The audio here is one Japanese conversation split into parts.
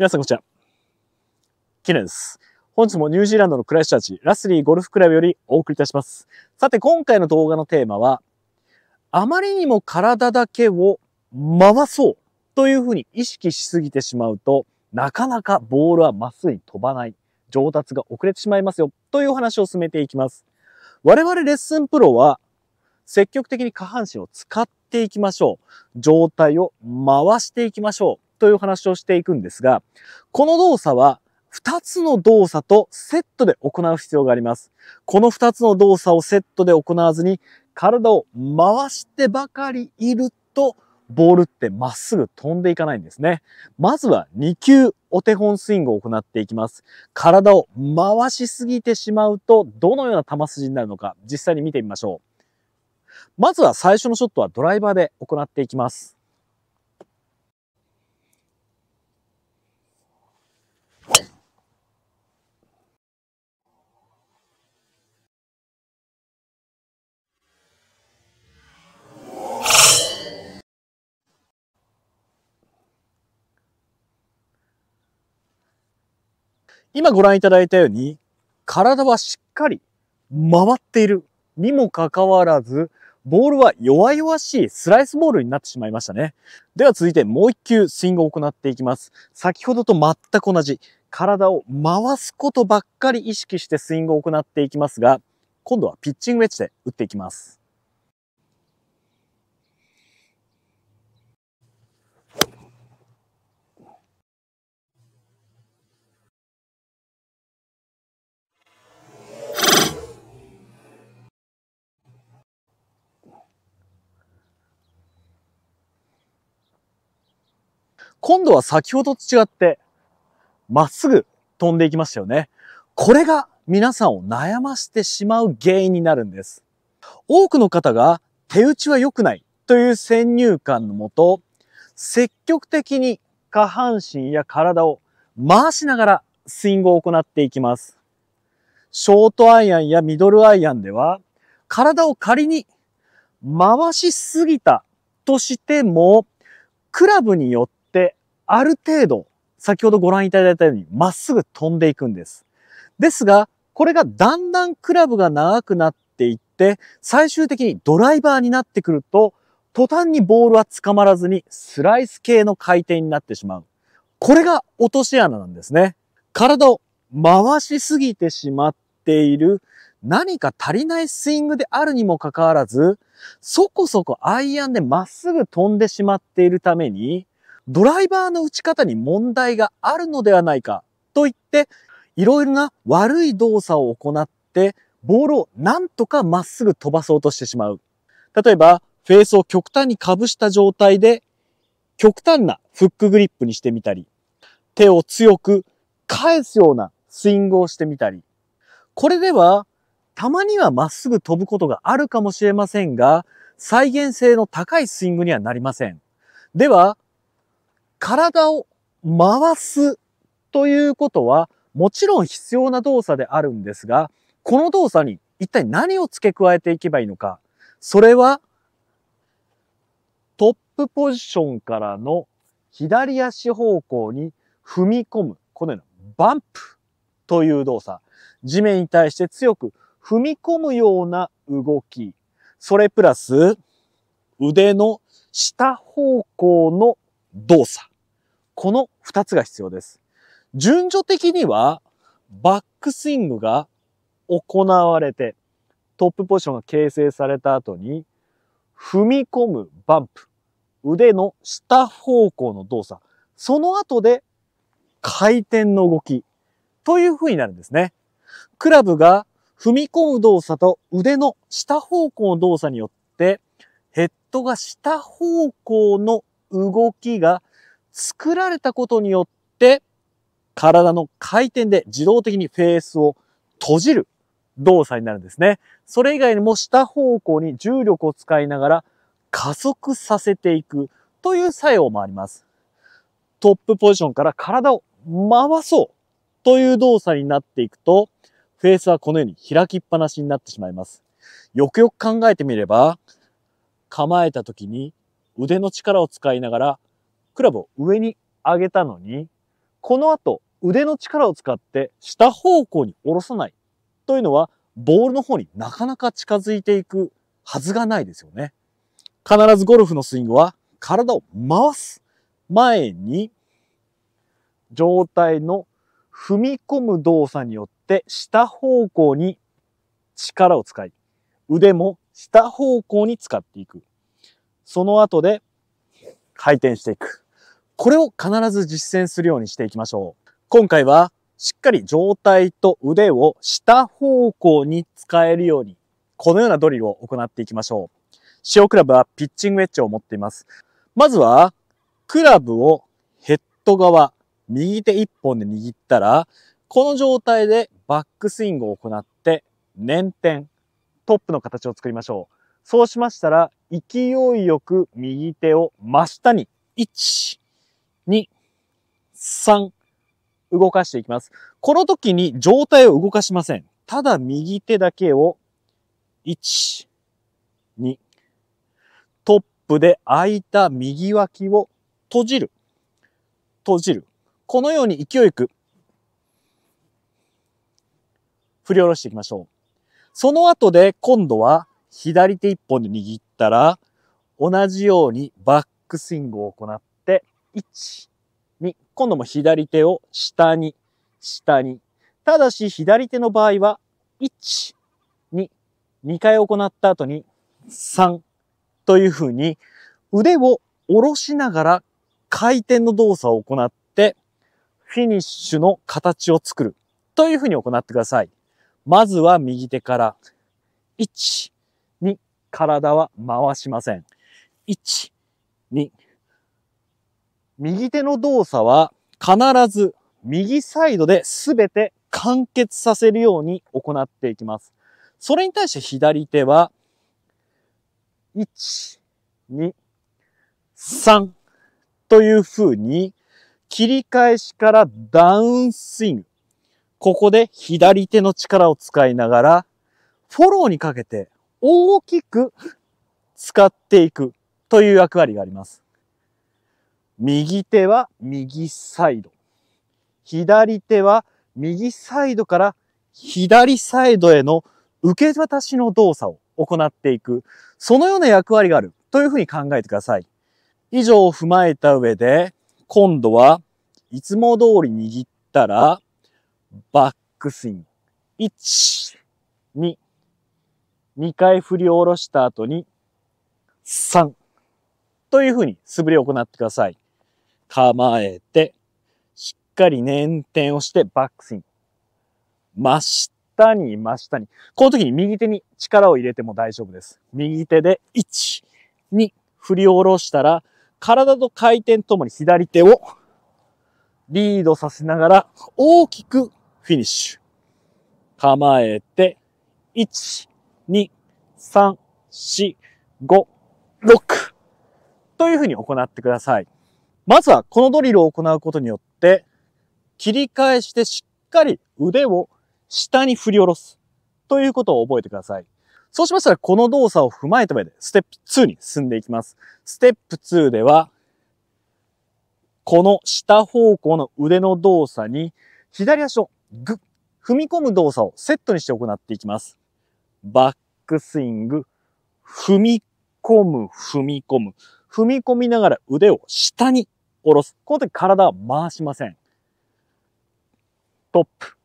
皆さんこんにちは。きネです。本日もニュージーランドのクライスチャーチ、ラスリーゴルフクラブよりお送りいたします。さて今回の動画のテーマは、あまりにも体だけを回そうというふうに意識しすぎてしまうと、なかなかボールはまっすぐに飛ばない、上達が遅れてしまいますよというお話を進めていきます。我々レッスンプロは、積極的に下半身を使っていきましょう。状態を回していきましょう。という話をしていくんですが、この動作は2つの動作とセットで行う必要があります。この2つの動作をセットで行わずに、体を回してばかりいると、ボールってまっすぐ飛んでいかないんですね。まずは2球お手本スイングを行っていきます。体を回しすぎてしまうとどのような球筋になるのか実際に見てみましょう。まずは最初のショットはドライバーで行っていきます。今ご覧いただいたように、体はしっかり回っているにもかかわらず、ボールは弱々しいスライスボールになってしまいましたね。では続いてもう一球スイングを行っていきます。先ほどと全く同じ、体を回すことばっかり意識してスイングを行っていきますが、今度はピッチングウェッジで打っていきます。今度は先ほどと違って、まっすぐ飛んでいきましたよね。これが皆さんを悩ましてしまう原因になるんです。多くの方が手打ちは良くないという先入観のもと、積極的に下半身や体を回しながらスイングを行っていきます。ショートアイアンやミドルアイアンでは、体を仮に回しすぎたとしても、クラブによってある程度、先ほどご覧いただいたように、まっすぐ飛んでいくんです。ですが、これがだんだんクラブが長くなっていって、最終的にドライバーになってくると、途端にボールは捕まらずにスライス系の回転になってしまう。これが落とし穴なんですね。体を回しすぎてしまっている何か足りないスイングであるにもかかわらず、そこそこアイアンでまっすぐ飛んでしまっているために、ドライバーの打ち方に問題があるのではないかといって、いろいろな悪い動作を行って、ボールをなんとかまっすぐ飛ばそうとしてしまう。例えば、フェースを極端にかぶした状態で、極端なフックグリップにしてみたり、手を強く返すようなスイングをしてみたり、これでは、たまにはまっすぐ飛ぶことがあるかもしれませんが、再現性の高いスイングにはなりません。では、体を回すということは、もちろん必要な動作であるんですが、この動作に一体何を付け加えていけばいいのか。それは、トップポジションからの左足方向に踏み込む、このようなバンプという動作。地面に対して強く踏み込むような動き。それプラス、腕の下方向の動作。この二つが必要です。順序的には、バックスイングが行われて、トップポジションが形成された後に、踏み込むバンプ、腕の下方向の動作、その後で回転の動き、という風になるんですね。クラブが踏み込む動作と腕の下方向の動作によって、ヘッドが下方向の動きが作られたことによって、体の回転で自動的にフェースを閉じる動作になるんですね。それ以外にも下方向に重力を使いながら加速させていくという作用もあります。トップポジションから体を回そうという動作になっていくと、フェースはこのように開きっぱなしになってしまいます。よくよく考えてみれば、構えた時に腕の力を使いながらクラブを上に上げたのに、この後腕の力を使って下方向に下ろさないというのは、ボールの方になかなか近づいていくはずがないですよね。必ずゴルフのスイングは体を回す前に状態の踏み込む動作によって下方向に力を使い、腕も下方向に使っていく。その後で回転していく。これを必ず実践するようにしていきましょう。今回はしっかり上体と腕を下方向に使えるように、このようなドリルを行っていきましょう。塩クラブはピッチングウェッジを持っています。まずは、クラブをヘッド側、右手1本で握ったら、この状態でバックスイングを行って、捻転、トップの形を作りましょう。そうしましたら、勢いよく右手を真下に、1、2、3、動かしていきます。この時に上体を動かしません。ただ右手だけを、1、2、トップで空いた右脇を閉じる。閉じる。このように勢いよく、振り下ろしていきましょう。その後で今度は左手一本で握ったら、同じようにバックスイングを行っ1、2。今度も左手を下に、下に。ただし、左手の場合は、1、2。2回行った後に、3というふうに、腕を下ろしながら回転の動作を行って、フィニッシュの形を作るというふうに行ってください。まずは右手から、1、2、体は回しません。1、2、右手の動作は必ず右サイドで全て完結させるように行っていきます。それに対して左手は、1、2、3という風に、切り返しからダウンスイング。ここで左手の力を使いながら、フォローにかけて大きく使っていくという役割があります。右手は右サイド。左手は右サイドから左サイドへの受け渡しの動作を行っていく。そのような役割があるというふうに考えてください。以上を踏まえた上で、今度はいつも通り握ったら、バックスイング。1、2、2回振り下ろした後に、3というふうに素振りを行ってください。構えて、しっかり捻転をしてバックスイング。真下に真下に。この時に右手に力を入れても大丈夫です。右手で1、2、振り下ろしたら、体と回転ともに左手をリードさせながら大きくフィニッシュ。構えて、1、2、3、4、5、6というふうに行ってください。まずはこのドリルを行うことによって、切り返してしっかり腕を下に振り下ろすということを覚えてください。そうしましたら、この動作を踏まえた上で、ステップ2に進んでいきます。ステップ2では、この下方向の腕の動作に、左足をグッ、踏み込む動作をセットにして行っていきます。バックスイング、踏み込む、踏み込む。踏み込みながら腕を下に下ろす。この時体は回しません。トップ。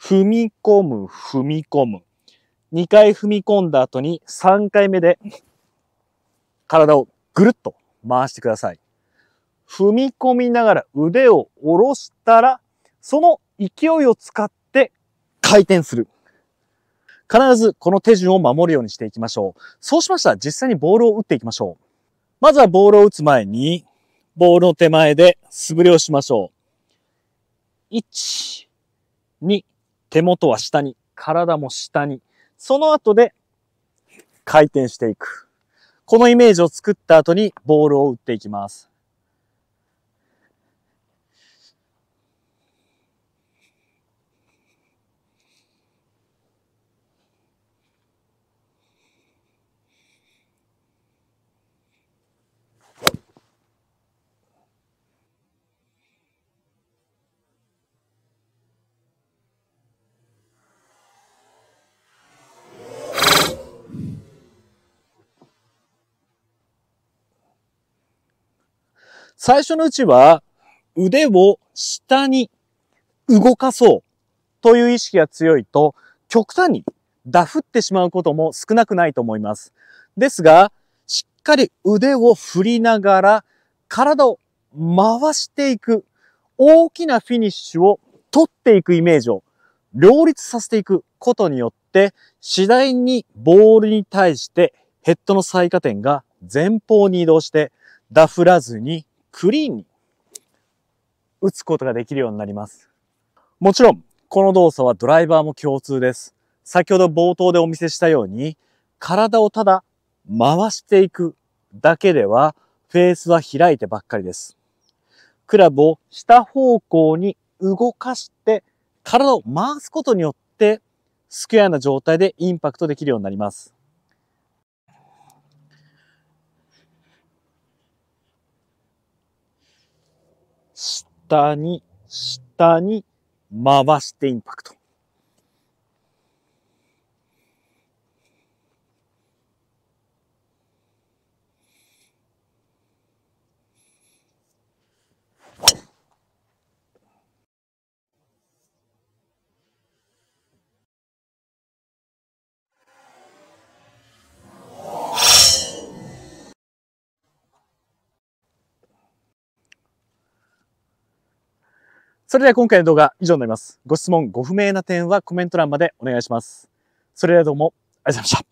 踏み込む、踏み込む。2回踏み込んだ後に3回目で体をぐるっと回してください。踏み込みながら腕を下ろしたら、その勢いを使って回転する。必ずこの手順を守るようにしていきましょう。そうしましたら実際にボールを打っていきましょう。まずはボールを打つ前に、ボールの手前で素振りをしましょう。1、2、手元は下に、体も下に。その後で回転していく。このイメージを作った後にボールを打っていきます。最初のうちは腕を下に動かそうという意識が強いと、極端にダフってしまうことも少なくないと思います。ですが、しっかり腕を振りながら体を回していく、大きなフィニッシュを取っていくイメージを両立させていくことによって、次第にボールに対してヘッドの最下点が前方に移動して、ダフらずにクリーンに打つことができるようになります。もちろん、この動作はドライバーも共通です。先ほど冒頭でお見せしたように、体をただ回していくだけでは、フェースは開いてばっかりです。クラブを下方向に動かして、体を回すことによって、スクエアな状態でインパクトできるようになります。下に、下に回してインパクト。それでは今回の動画以上になります。ご質問、ご不明な点はコメント欄までお願いします。それではどうもありがとうございました。